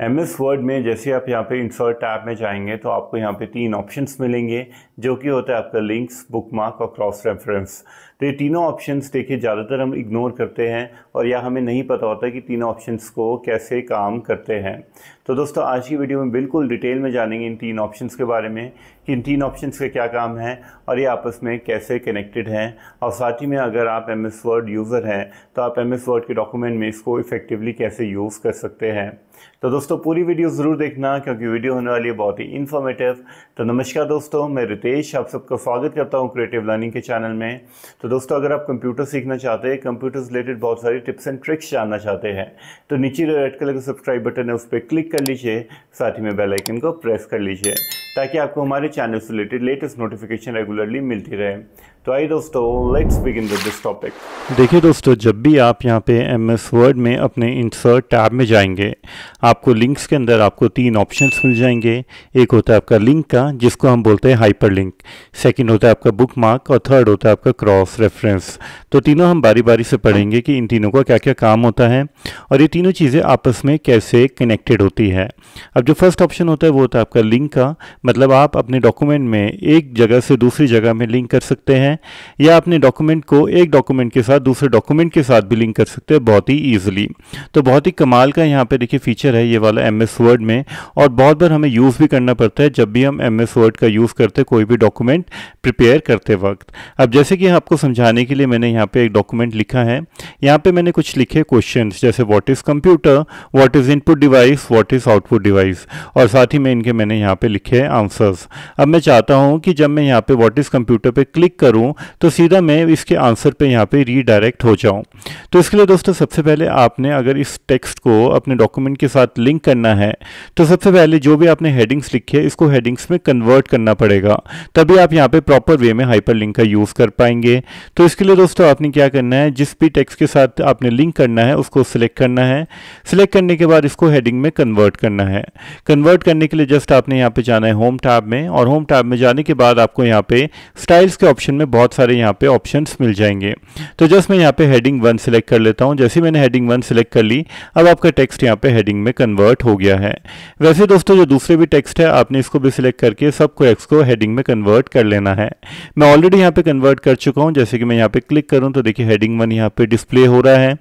M S word में जैसे आप यहाँ पे इंसर्ट टैब में जाएंगे तो आपको यहाँ पे तीन ऑप्शंस मिलेंगे जो कि होता है आपका लिंक्स बुकमार्क और क्रॉस रेफरेंस तो ये तीनों ऑप्शंस देखिए ज़्यादातर हम इग्नोर करते हैं और या हमें नहीं पता होता कि तीनों ऑप्शंस को कैसे काम करते हैं तो दोस्तों आज की वीडियो में बिल्कुल डिटेल में जानेंगे इन तीन ऑप्शंस के बारे में कि इन तीन ऑप्शंस के क्या काम हैं और ये आपस में कैसे कनेक्टेड हैं और साथ ही में अगर आप एम एस वर्ड यूज़र हैं तो आप एम एस वर्ड के डॉक्यूमेंट में इसको इफ़ेक्टिवली कैसे यूज़ कर सकते हैं तो दोस्तों पूरी वीडियो ज़रूर देखना क्योंकि वीडियो होने वाली है बहुत ही इन्फॉर्मेटिव तो नमस्कार दोस्तों मैं रितेश आप सबका स्वागत करता हूँ क्रिएटिव लर्निंग के चैनल में तो तो दोस्तों अगर आप कंप्यूटर सीखना चाहते हैं कंप्यूटर रिलेटेड बहुत सारी टिप्स एंड ट्रिक्स जानना चाहते हैं तो नीचे जो रेड कलर का सब्सक्राइब बटन है उस पर क्लिक कर लीजिए साथ ही में बेल आइकन को प्रेस कर लीजिए ताकि आपको हमारे चैनल से रिलेटेड लेटेस्ट नोटिफिकेशन रेगुलरली मिलती रहे तो आई दोस्तों let's begin with this topic देखिए दोस्तों जब भी आप यहाँ पे एम एस वर्ड में अपने इंसर्ट टैब में जाएंगे आपको लिंक्स के अंदर आपको तीन ऑप्शन मिल जाएंगे एक होता है आपका लिंक का जिसको हम बोलते हैं हाइपर लिंक सेकेंड होता है आपका बुक मार्क और थर्ड होता है आपका क्रॉस रेफरेंस तो तीनों हम बारी बारी से पढ़ेंगे कि इन तीनों का क्या क्या काम होता है और ये तीनों चीज़ें आपस में कैसे कनेक्टेड होती है अब जो फर्स्ट ऑप्शन होता है वो होता है आपका लिंक का मतलब आप अपने डॉक्यूमेंट में एक जगह से दूसरी जगह में लिंक कर सकते हैं या अपने डॉक्यूमेंट को एक डॉक्यूमेंट के साथ दूसरे डॉक्यूमेंट के साथ भी लिंक कर सकते हैं बहुत ही ईजिली तो बहुत ही कमाल का यहाँ पे देखिए फीचर है ये वाला एम एस वर्ड में और बहुत बार हमें यूज़ भी करना पड़ता है जब भी हम एम एस वर्ड का यूज़ करते हैं कोई भी डॉक्यूमेंट प्रिपेयर करते वक्त अब जैसे कि आपको समझाने के लिए मैंने यहाँ पे एक डॉक्यूमेंट लिखा है यहाँ पे मैंने कुछ लिखे क्वेश्चन जैसे what is computer what is input device what is output device और साथ ही में इनके मैंने यहाँ पर लिखे आंसर्स अब मैं चाहता हूँ कि जब मैं यहाँ पर व्हाट इज़ कंप्यूटर पर क्लिक करूँ करूं तो सीधा मैं इसके आंसर पे यहाँ पे रीडायरेक्ट हो जाऊं तो इसके लिए दोस्तों सबसे पहले आपने अगर इस टेक्स्ट को अपने डॉक्यूमेंट के साथ लिंक करना है तो सबसे पहले जो भी आपने हेडिंग्स लिखी है इसको हेडिंग्स में कन्वर्ट करना पड़ेगा तभी आप यहाँ पर प्रॉपर वे में हाइपर का यूज़ कर पाएंगे तो इसके लिए दोस्तों आपने क्या करना है जिस भी टेक्स्ट के साथ आपने लिंक करना है उसको सिलेक्ट करना है सिलेक्ट करने के बाद इसको हेडिंग में कन्वर्ट करना है कन्वर्ट करने के लिए जस्ट आपने यहाँ पे जाना है होम टैब में और होम टैब में जाने के बाद आपको यहाँ पे स्टाइल्स के ऑप्शन में हमें बहुत सारे यहाँ पे ऑप्शन मिल जाएंगे तो जस्ट मैं यहाँ पे हेडिंग वन सिलेक्ट कर लेता हूँ जैसे मैंने हेडिंग वन सिलेक्ट कर ली अब आपका टेक्स्ट यहाँ पे हेडिंग में कन्वर्ट हो गया है वैसे दोस्तों जो दूसरे भी टेक्स्ट है आपने इसको भी सिलेक्ट करके सबको एक्स को हेडिंग में कन्वर्ट कर लेना है मैं ऑलरेडी यहाँ पे कन्वर्ट कर चुका हूँ जैसे कि मैं यहाँ पे क्लिक करूँ तो देखिए हेडिंग वन यहाँ पे डिस्प्ले हो रहा है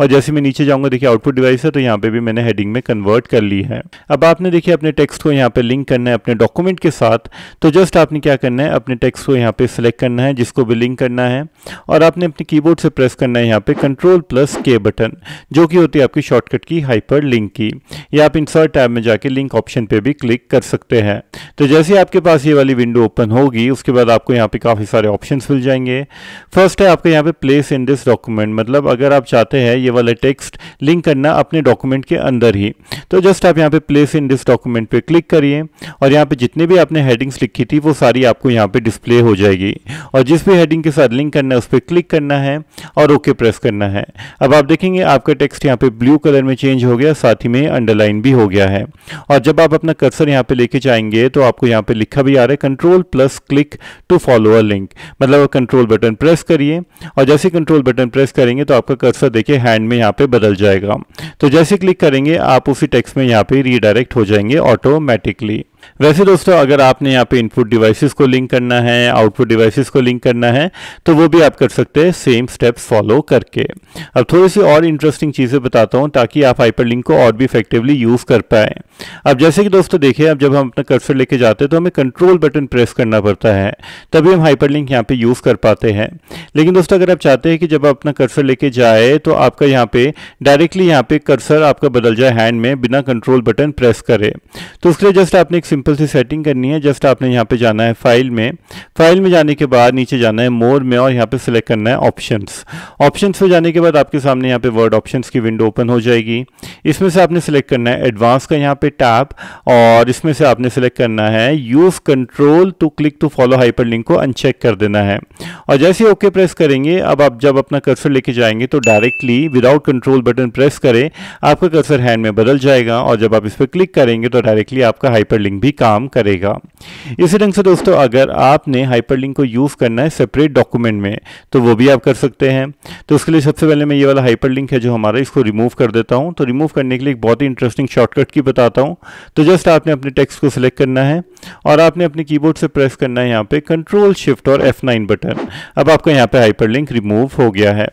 और जैसे मैं नीचे जाऊँगा देखिए आउटपुट डिवाइस है तो यहाँ पे भी मैंने हेडिंग में कन्वर्ट कर ली है अब आपने देखिए अपने टेक्स्ट को यहाँ पे लिंक करना है अपने डॉक्यूमेंट के साथ तो जस्ट आपने क्या करना है अपने टेक्स्ट को यहाँ पे सिलेक्ट करना है है जिसको बिलिंग करना है और आपने अपने कीबोर्ड से प्रेस करना है यहाँ पे कंट्रोल प्लस के बटन जो कि होती है आपकी शॉर्टकट की हाइपर लिंक की या आप इंसर्ट टैब में जाके लिंक ऑप्शन पे भी क्लिक कर सकते हैं तो जैसे आपके पास ये वाली विंडो ओपन होगी उसके बाद आपको यहाँ पे काफ़ी सारे ऑप्शन मिल जाएंगे फर्स्ट है आपके यहाँ पे प्लेस इन दिस डॉक्यूमेंट मतलब अगर आप चाहते हैं ये वाला टेक्स्ट लिंक करना अपने डॉक्यूमेंट के अंदर ही तो जस्ट आप यहाँ पे प्लेस इन दिस डॉक्यूमेंट पे क्लिक करिए और यहाँ पे जितने भी आपने हेडिंग्स लिखी थी वो सारी आपको यहाँ पे डिस्प्ले हो जाएगी और और जिस भी हेडिंग के साथ लिंक करना है उस पर क्लिक करना है और ओके प्रेस करना है अब आप देखेंगे आपका टेक्स्ट यहाँ पे ब्लू कलर में चेंज हो गया साथ ही में अंडरलाइन भी हो गया है और जब आप अपना कर्सर यहाँ पे लेके जाएंगे तो आपको यहाँ पे लिखा भी आ रहा है control plus click to follow a link मतलब कंट्रोल बटन प्रेस करिए और जैसे कंट्रोल बटन प्रेस करेंगे तो आपका कर्सर देखिए हैंड में यहाँ पे बदल जाएगा तो जैसे क्लिक करेंगे आप उसी टेक्स्ट में यहाँ पे रीडायरेक्ट हो जाएंगे ऑटोमेटिकली वैसे दोस्तों अगर आपने यहाँ पे इनपुट डिवाइसेस को लिंक करना है आउटपुट डिवाइसेस को लिंक करना है तो वो भी आप कर सकते हैं सेम स्टेप्स फॉलो करके अब थोड़ी सी और इंटरेस्टिंग चीज़ें बताता हूँ ताकि आप हाइपरलिंक को और भी इफेक्टिवली यूज़ कर पाए अब जैसे कि दोस्तों देखिए अब जब हम अपना कर्सर लेके जाते हैं तो हमें कंट्रोल बटन प्रेस करना पड़ता है तभी हम हाइपर लिंक यहाँ पे यूज़ कर पाते हैं लेकिन दोस्तों अगर आप चाहते हैं कि जब आप अपना कर्सर लेके जाए तो आपका यहाँ पे डायरेक्टली यहाँ पे कर्सर आपका बदल जाए हैंड में बिना कंट्रोल बटन प्रेस करे तो उसके लिए जस्ट आपने एक सिंपल सी सेटिंग करनी है जस्ट आपने यहाँ पे जाना है फाइल में फाइल में जाने के बाद नीचे जाना है मोर में और यहाँ पे सिलेक्ट करना है ऑप्शंस ऑप्शंस पे जाने के बाद आपके सामने यहाँ पे वर्ड ऑप्शंस की विंडो ओपन हो जाएगी इसमें से आपने सिलेक्ट करना है एडवांस का यहाँ पे टैप और इसमें से आपने सिलेक्ट करना है use control to click to follow link को अनचेक कर देना है और जैसे ओके okay प्रेस करेंगे अब आप जब अपना कर्सर लेके जाएंगे तो directly without control button press करें आपका कर्सर हैंड में बदल जाएगा और जब आप इस पर क्लिक करेंगे तो डायरेक्टली आपका हाइपर लिंक भी काम करेगा इसी ढंग से दोस्तों अगर आपने हाइपरलिंक को यूज़ करना है सेपरेट डॉक्यूमेंट में तो वो भी आप कर सकते हैं तो उसके लिए सबसे पहले मैं ये वाला हाइपरलिंक है जो हमारा इसको रिमूव कर देता हूँ तो रिमूव करने के लिए एक बहुत ही इंटरेस्टिंग शॉर्टकट की बताता हूँ तो जस्ट आपने अपने टेक्स्ट को सिलेक्ट करना है और आपने अपने कीबोर्ड से प्रेस करना है यहाँ पे कंट्रोल शिफ्ट और एफ बटन अब आपका यहाँ पे लिंक रिमूव हो गया है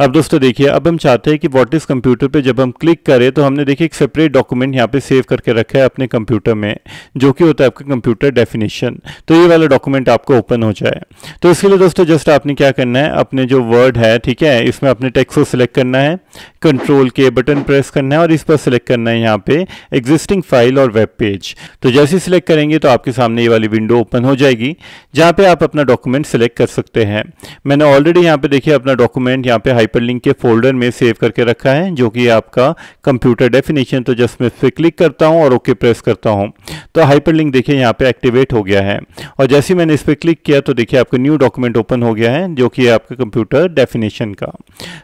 अब दोस्तों देखिए अब हम चाहते हैं कि वॉट इज़ कंप्यूटर पे जब हम क्लिक करें तो हमने देखिए एक सेपरेट डॉक्यूमेंट यहाँ पे सेव करके रखा है अपने कंप्यूटर में जो कि होता है आपका कंप्यूटर डेफिनेशन तो ये वाला डॉक्यूमेंट आपको ओपन हो जाए तो इसके लिए दोस्तों जस्ट आपने क्या करना है अपने जो वर्ड है ठीक है इसमें अपने टेक्स को सिलेक्ट करना है कंट्रोल के बटन प्रेस करना है और इस पर सिलेक्ट करना है यहाँ पे एग्जिस्टिंग फाइल और वेब पेज तो जैसे ही सिलेक्ट करेंगे तो आपके सामने ये वाली विंडो ओपन हो जाएगी जहाँ पे आप अपना डॉक्यूमेंट सिलेक्ट कर सकते हैं मैंने ऑलरेडी यहाँ पे देखिए अपना डॉक्यूमेंट यहाँ यहाँ पे हाइपरलिंक के फोल्डर में सेव करके रखा है जो कि आपका कंप्यूटर डेफिनेशन तो जस्ट मैं इस पर क्लिक करता हूँ और ओके प्रेस करता हूँ तो हाइपरलिंक देखिए यहाँ पे एक्टिवेट हो गया है और जैसे ही मैंने इस पर क्लिक किया तो देखिए आपका न्यू डॉक्यूमेंट ओपन हो गया है जो कि आपका कंप्यूटर डेफिनेशन का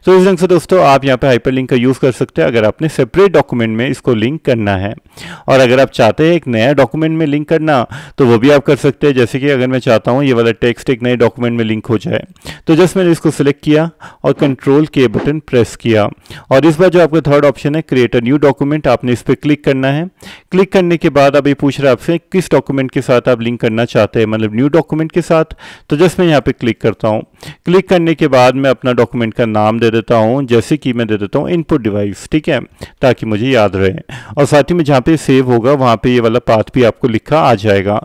तो इस ढंग से दोस्तों आप यहाँ पे हाइपरलिंक का यूज़ कर सकते हैं अगर आपने सेपरेट डॉक्यूमेंट में इसको लिंक करना है और अगर आप चाहते हैं एक नया डॉक्यूमेंट में लिंक करना तो वो भी आप कर सकते हैं जैसे कि अगर मैं चाहता हूँ ये वाला टेक्स्ट एक नए डॉक्यूमेंट में लिंक हो जाए तो जस्ट मैंने इसको सिलेक्ट किया और कंट्रोल के बटन प्रेस किया और इस बार जो आपका थर्ड ऑप्शन है क्रिएट अ न्यू डॉक्यूमेंट आपने इस पर क्लिक करना है क्लिक करने के बाद अब ये पूछ रहा है आपसे किस डॉक्यूमेंट के साथ आप लिंक करना चाहते हैं मतलब न्यू डॉक्यूमेंट के साथ तो जस्ट मैं यहाँ पे क्लिक करता हूँ क्लिक करने के बाद मैं अपना डॉक्यूमेंट का नाम दे देता हूँ जैसे कि मैं दे देता हूँ इनपुट डिवाइस ठीक है ताकि मुझे याद रहे और साथ ही में जहाँ पे सेव होगा वहाँ पे ये वाला पाथ भी आपको लिखा आ जाएगा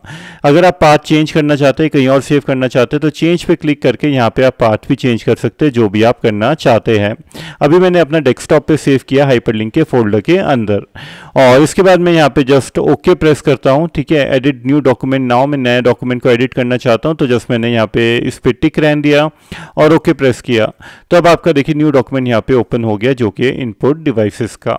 अगर आप पाथ चेंज करना चाहते हैं कहीं और सेव करना चाहते हैं तो चेंज पे क्लिक करके यहाँ पे आप पाथ भी चेंज कर सकते हैं जो भी आप करना चाहते हैं अभी मैंने अपना डेस्कटॉप पे सेव किया हाइपर के फोल्डर के अंदर और इसके बाद मैं यहाँ पर जस्ट ओके प्रेस करता हूँ ठीक है एडिट न्यू डॉक्यूमेंट नाव मैं नया डॉक्यूमेंट को एडिट करना चाहता हूँ तो जस्ट मैंने यहाँ पे इस पर टिक रहन दिया किया और ओके प्रेस किया तो अब आपका देखिए न्यू डॉक्यूमेंट यहाँ पे ओपन हो गया जो कि इनपुट डिवाइसेस का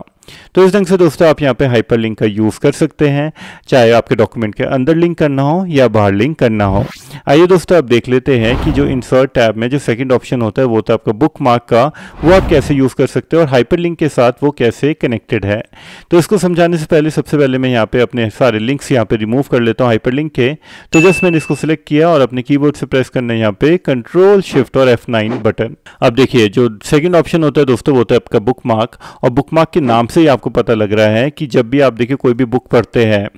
तो इस ढंग से दोस्तों आप यहाँ पे हाइपर लिंक का यूज़ कर सकते हैं चाहे आपके डॉक्यूमेंट के अंदर लिंक करना हो या बाहर लिंक करना हो आइए दोस्तों आप देख लेते हैं कि जो इंसर्ट टैब में जो सेकंड ऑप्शन होता है वो तो आपका बुक मार्क का वो आप कैसे यूज़ कर सकते हैं और हाइपर लिंक के साथ वो कैसे कनेक्टेड है तो इसको समझाने से पहले सबसे पहले मैं यहाँ पर अपने सारे लिंक्स यहाँ पर रिमूव कर लेता हूँ हाइपर लिंक के तो जस्ट मैंने इसको सिलेक्ट किया और अपने की से प्रेस करना है यहाँ पे कंट्रोल शिफ्ट और एफ बटन अब देखिए जो सेकेंड ऑप्शन होता है दोस्तों वो तो आपका बुक और बुक के नाम से ही आपको पता लग रहा है कि जब भी आप देखिए कोई भी बुक पढ़ते हैं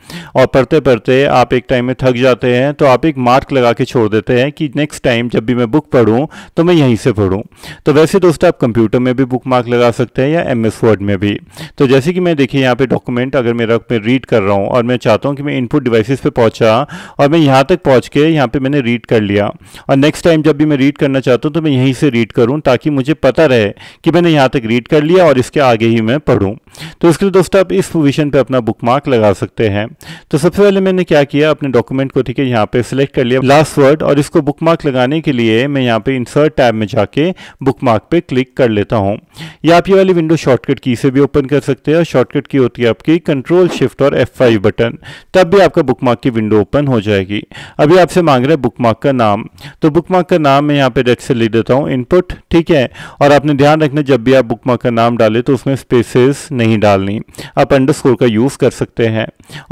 और पढ़ते पढ़ते आप एक टाइम में थक जाते हैं तो आप एक मार्क लगा के छोड़ देते हैं कि नेक्स्ट टाइम जब भी मैं बुक पढ़ूँ तो मैं यहीं से पढ़ूँ तो वैसे दोस्तों आप कंप्यूटर में भी बुक मार्क लगा सकते हैं या एम एस वर्ड में भी तो जैसे कि मैं देखिए यहाँ पर डॉक्यूमेंट अगर मेरा मैं रीड कर रहा हूँ और मैं चाहता हूँ कि मैं इनपुट डिवाइसिस पर पहुँचा और मैं यहाँ तक पहुँच के यहाँ पर मैंने रीड कर लिया और नेक्स्ट टाइम जब भी मैं रीड करना चाहता हूँ तो मैं यहीं से रीड करूँ ताकि मुझे पता रहे कि मैंने यहाँ तक रीड कर लिया और इसके आगे ही मैं पढ़ूँ तो इसके लिए दोस्तों आप इस पोजीशन पे अपना बुकमार्क लगा सकते हैं तो सबसे पहले मैंने क्या किया अपने डॉक्यूमेंट को ठीक है यहाँ पे सिलेक्ट कर लिया लास्ट वर्ड और इसको बुकमार्क लगाने के लिए मैं यहाँ पे इंसर्ट टैब में जाके बुकमार्क पे क्लिक कर लेता हूँ या आप ये वाली विंडो शॉर्टकट की से भी ओपन कर सकते हैं शॉर्टकट की होती है आपकी कंट्रोल शिफ्ट और एफ बटन तब भी आपका बुक की विंडो ओपन हो जाएगी अभी आपसे मांग रहे है बुकमार्क का नाम तो बुक का नाम मैं यहाँ पे डेट से ले देता हूँ इनपुट ठीक है और आपने ध्यान रखना जब भी आप बुक का नाम डाले तो उसमें स्पेसेस नहीं नहीं डालनी आप अंडरस्कोर का यूज़ कर सकते हैं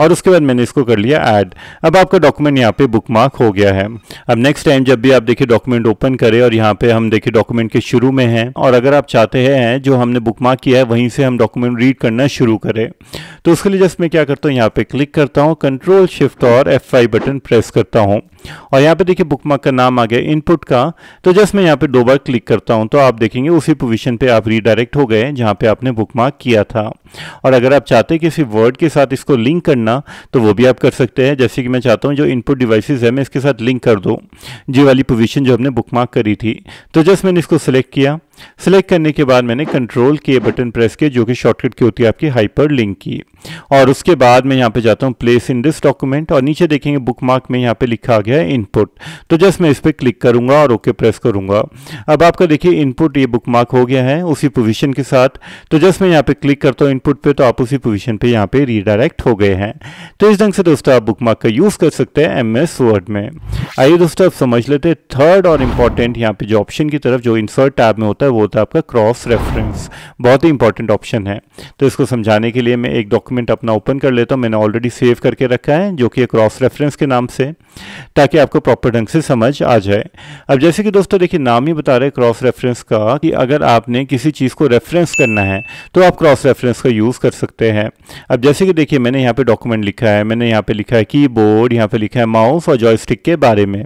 और उसके बाद मैंने इसको कर लिया ऐड अब आपका डॉक्यूमेंट यहाँ पे बुकमार्क हो गया है अब नेक्स्ट टाइम जब भी आप देखिए डॉक्यूमेंट ओपन करें और यहाँ पे हम देखिए डॉक्यूमेंट के शुरू में हैं और अगर आप चाहते हैं जो हमने बुकमार्क किया है वहीं से हम डॉक्यूमेंट रीड करना शुरू करें तो उसके लिए जस्ट मैं क्या करता हूँ यहाँ पर क्लिक करता हूँ कंट्रोल शिफ्ट और एफ बटन प्रेस करता हूँ और यहाँ पे देखिए बुकमार्क का नाम आ गया इनपुट का तो जस्ट मैं यहाँ पे दो बार क्लिक करता हूँ तो आप देखेंगे उसी पोजीशन पे आप रीडायरेक्ट हो गए जहाँ पे आपने बुकमार्क किया था था और अगर आप चाहते हैं किसी वर्ड के साथ इसको लिंक करना तो वो भी आप कर सकते हैं जैसे कि मैं चाहता हूँ जो इनपुट डिवाइस है मैं इसके साथ लिंक कर दूँ जी वाली पोजिशन जो हमने बुक करी थी तो जस्ट मैंने इसको सिलेक्ट किया सेलेक्ट करने के बाद मैंने कंट्रोल के बटन प्रेस किया जो कि शॉर्टकट की होती है आपकी हाइपर लिंक की और उसके बाद मैं यहाँ पे जाता हूँ प्लेस इन दिस डॉक्यूमेंट और नीचे देखेंगे बुक मार्क में यहाँ पे लिखा गया है इनपुट तो जस्ट मैं इस पर क्लिक करूँगा और ओके प्रेस करूँगा अब आपका देखिए इनपुट ये बुक मार्क हो गया है उसी पोजिशन के साथ तो जस्ट मैं यहाँ पे क्लिक करता हूँ इनपुट पर तो आप उसी पोजिशन पर यहाँ पे रीडायरेक्ट हो गए हैं तो इस ढंग से दोस्तों आप बुक मार्क का यूज़ कर सकते हैं एम एस वर्ड में आइए दोस्तों आप समझ लेते हैं थर्ड और इम्पॉर्टेंट यहाँ पे जो ऑप्शन की तरफ जो इंसर्ट टैब में होता है वो होता है आपका क्रॉस रेफरेंस बहुत ही इंपॉर्टेंट ऑप्शन है तो इसको समझाने के लिए मैं एक डॉक्यूमेंट अपना ओपन कर लेता हूँ मैंने ऑलरेडी सेव करके रखा है जो कि क्रॉस रेफरेंस के नाम से ताकि आपको प्रॉपर ढंग से समझ आ जाए अब जैसे कि दोस्तों देखिए नाम ही बता रहे हैं क्रॉस रेफरेंस का कि अगर आपने किसी चीज़ को रेफरेंस करना है तो आप क्रॉस रेफरेंस का यूज़ कर सकते हैं अब जैसे कि देखिए मैंने यहाँ पे डॉक्यूमेंट लिखा है मैंने यहाँ पे लिखा है की बोर्ड यहाँ पे लिखा है माउस और जॉयस्टिक के बारे में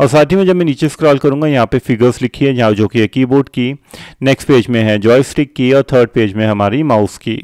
और साथ ही में जब मैं नीचे स्क्रॉल करूँगा यहाँ पे फिगर्स लिखी है जो कि है कीबोर्ड की नेक्स्ट पेज में है जॉयस्टिक की और थर्ड पेज में हमारी माउस की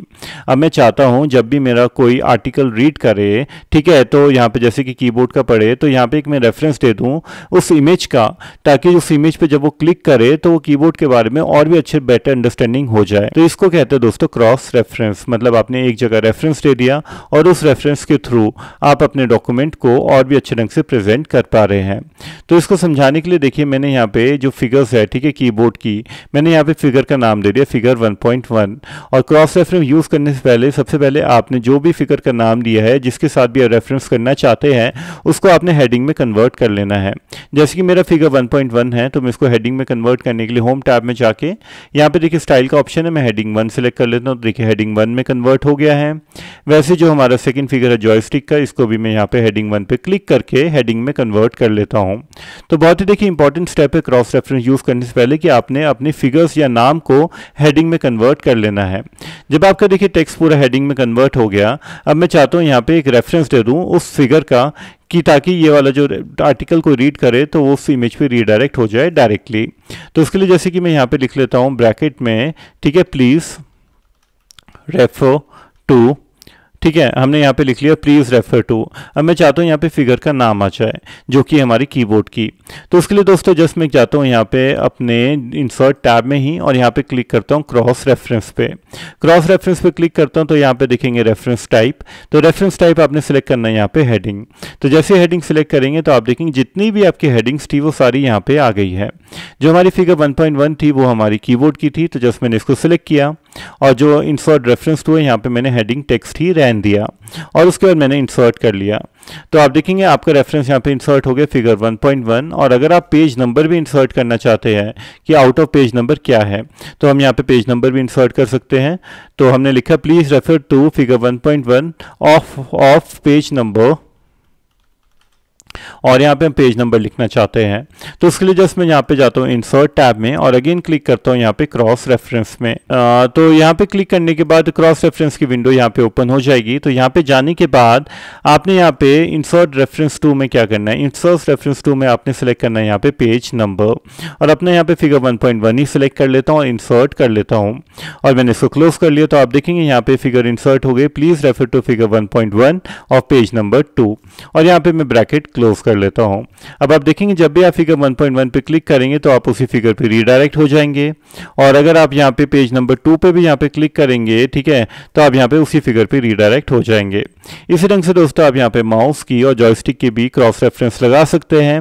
अब मैं चाहता हूँ जब भी मेरा कोई आर्टिकल रीड करे ठीक है तो यहाँ पे जैसे कि कीबोर्ड का पढ़े तो यहाँ पे एक मैं रेफरेंस दे दूँ उस इमेज का ताकि उस इमेज पे जब वो क्लिक करे तो वो कीबोर्ड के बारे में और भी अच्छे बेटर अंडरस्टैंडिंग हो जाए तो इसको कहते हैं दोस्तों क्रॉस रेफरेंस मतलब आपने एक जगह रेफरेंस दे दिया और उस रेफरेंस के थ्रू आप अपने डॉक्यूमेंट को और भी अच्छे ढंग से प्रेजेंट कर पा रहे हैं तो इसको समझाने के लिए देखिए मैंने यहाँ पे जो फिगर्स है ठीक है कीबोर्ड की मैंने यहाँ पे फिगर का नाम दे दिया फिगर 1.1 और क्रॉस रेफरेंस यूज़ करने से पहले सबसे पहले आपने जो भी फिगर का नाम दिया है जिसके साथ भी आप रेफरेंस करना चाहते हैं उसको आपने हेडिंग में कन्वर्ट कर लेना है जैसे कि मेरा फिगर 1.1 है तो मैं इसको हेडिंग में कन्वर्ट करने के लिए होम टैब में जाके यहाँ पर देखिए स्टाइल का ऑप्शन है मैं हेडिंग वन सेलेक्ट कर लेता हूँ तो देखिए हेडिंग वन में कन्वर्ट हो गया है वैसे जो हमारा सेकेंड फिगर है जॉयस्टिक का इसको भी मैं यहाँ पर हेडिंग वन पर क्लिक करके हेडिंग में कन्वर्ट कर लेता हूँ तो बहुत ही देखिए इंपॉर्टेंट स्टेप है क्रॉस रेफरेंस यूज़ करने से पहले कि आपने अपनी फिगर्स या नाम को हेडिंग में कन्वर्ट कर लेना है जब आपका देखिए टेक्स्ट पूरा हेडिंग में कन्वर्ट हो गया अब मैं चाहता हूँ यहाँ पे एक रेफरेंस दे दूँ उस फिगर का कि ताकि ये वाला जो आर्टिकल को रीड करे तो वो उस इमेज पे रीडायरेक्ट हो जाए डायरेक्टली तो उसके लिए जैसे कि मैं यहाँ पे लिख लेता हूँ ब्रैकेट में ठीक है प्लीज़ रेफर टू ठीक है हमने यहाँ पे लिख लिया प्लीज़ रेफ़र टू अब मैं चाहता हूँ यहाँ पे फिगर का नाम आ जाए जो कि हमारी कीबोर्ड की तो उसके लिए दोस्तों जस्ट मैं जाता हूँ यहाँ पे अपने इंसर्ट टैब में ही और यहाँ पे क्लिक करता हूँ क्रॉस रेफरेंस पे क्रॉस रेफरेंस पे क्लिक करता हूँ तो यहाँ पे देखेंगे रेफरेंस टाइप तो रेफरेंस टाइप आपने सेलेक्ट करना है यहाँ पे हेडिंग तो जैसे हेडिंग सेलेक्ट करेंगे तो आप देखेंगे जितनी भी आपकी हेडिंग्स थी वो सारी यहाँ पे आ गई है जो हमारी फिगर वन थी वो हमारी की की थी तो जस्ट मैंने इसको सिलेक्ट किया और जो इंसर्ट रेफरेंस टू है यहाँ पे मैंने हेडिंग टेक्स्ट ही रहन दिया और उसके बाद मैंने इंसर्ट कर लिया तो आप देखेंगे आपका रेफरेंस यहाँ पे इंसर्ट हो गया फिगर 1.1 और अगर आप पेज नंबर भी इंसर्ट करना चाहते हैं कि आउट ऑफ पेज नंबर क्या है तो हम यहाँ पे पेज नंबर भी इंसर्ट कर सकते हैं तो हमने लिखा please refer to figure one of of page number और यहाँ पे हम पेज नंबर लिखना चाहते हैं तो उसके लिए जस्ट मैं यहाँ पे जाता हूँ इंसर्ट टैब में और अगेन क्लिक करता हूँ यहाँ पे क्रॉस रेफरेंस में आ, तो यहाँ पे क्लिक करने के बाद क्रॉस रेफरेंस की विंडो यहाँ पे ओपन हो जाएगी तो यहाँ पे जाने के बाद आपने यहाँ पे इंसर्ट रेफरेंस टू में क्या करना है इंसर्ट रेफरेंस टू में आपने सेलेक्ट करना है यहाँ पे पेज नंबर और अपने यहाँ पे फिगर वन ही सिलेक्ट कर लेता हूँ इंसर्ट कर लेता हूँ और मैंने इसको क्लोज कर लिया तो आप देखेंगे यहाँ पे फिगर इंसर्ट हो गई please refer to figure one of page number two और यहाँ पे मैं ब्रैकेट क्लोज क्लोज कर लेता हूं अब आप देखेंगे जब भी आप फिगर 1.1 पे क्लिक करेंगे तो आप उसी फिगर पे रीडायरेक्ट हो जाएंगे और अगर आप यहां पे पेज नंबर टू पे भी यहां पे क्लिक करेंगे ठीक है तो आप यहां पे उसी फिगर पे रीडायरेक्ट हो जाएंगे इसी ढंग से दोस्तों आप यहाँ पे माउस की और जॉयस्टिक की भी क्रॉस रेफरेंस लगा सकते हैं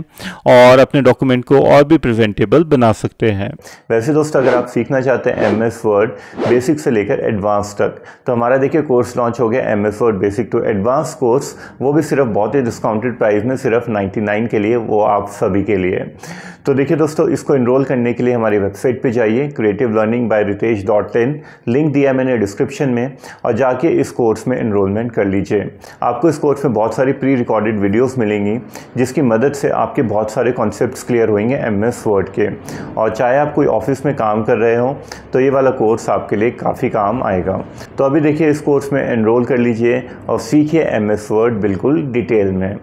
और अपने डॉक्यूमेंट को और भी प्रेजेंटेबल बना सकते हैं वैसे दोस्तों अगर आप सीखना चाहते हैं एम एस वर्ड बेसिक से लेकर एडवांस तक तो हमारा देखिए कोर्स लॉन्च हो गया M S Word basic to advance course वो भी सिर्फ बहुत ही डिस्काउंटेड प्राइस में सिर्फ सिर्फ 99 के लिए वो आप सभी के लिए तो देखिए दोस्तों इसको इनरोल करने के लिए हमारी वेबसाइट पे जाइए creative learning by Ritesh dot in link दिया मैंने डिस्क्रिप्शन में और जाके इस कोर्स में इनरोलमेंट कर लीजिए आपको इस कोर्स में बहुत सारी प्री रिकॉर्डेड वीडियोज़ मिलेंगी जिसकी मदद से आपके बहुत सारे कॉन्सेप्ट क्लियर होंगे एम एस वर्ड के और चाहे आप कोई ऑफिस में काम कर रहे हो तो ये वाला कोर्स आपके लिए काफ़ी काम आएगा तो अभी देखिए इस कोर्स में इनरोल कर लीजिए और सीखिए एम एस वर्ड बिल्कुल डिटेल में